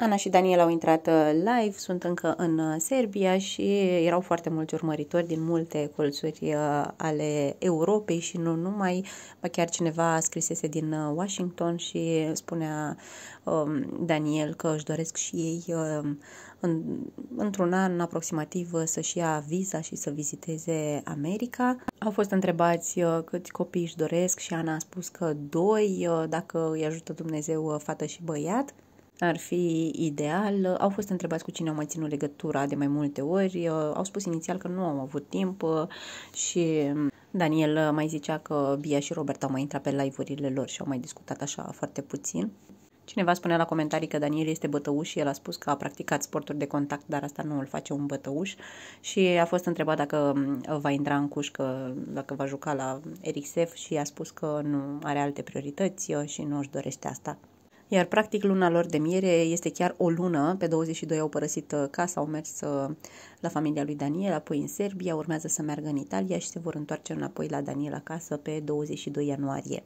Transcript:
Ana și Daniel au intrat uh, live, sunt încă în uh, Serbia și erau foarte mulți urmăritori din multe colțuri uh, ale Europei și nu numai, chiar cineva scrisese din Washington și spunea um, Daniel că își doresc și ei um, în, într-un an aproximativ să-și ia viza și să viziteze America. Au fost întrebați câți copii își doresc și Ana a spus că doi, dacă îi ajută Dumnezeu, fată și băiat ar fi ideal. Au fost întrebați cu cine au mai ținut legătura de mai multe ori, au spus inițial că nu au avut timp uh, și um, Daniel uh, mai zicea că Bia și Robert au mai intrat pe live-urile lor și au mai discutat așa foarte puțin. Cineva spunea la comentarii că Daniel este bătăuș și el a spus că a practicat sporturi de contact, dar asta nu îl face un bătăuș. Și a fost întrebat dacă um, va intra în cușcă, dacă va juca la Sef și a spus că nu are alte priorități uh, și nu își dorește asta iar practic luna lor de miere este chiar o lună, pe 22 au părăsit uh, casa, au mers uh, la familia lui Daniel, apoi în Serbia, urmează să meargă în Italia și se vor întoarce înapoi la Daniel acasă pe 22 ianuarie.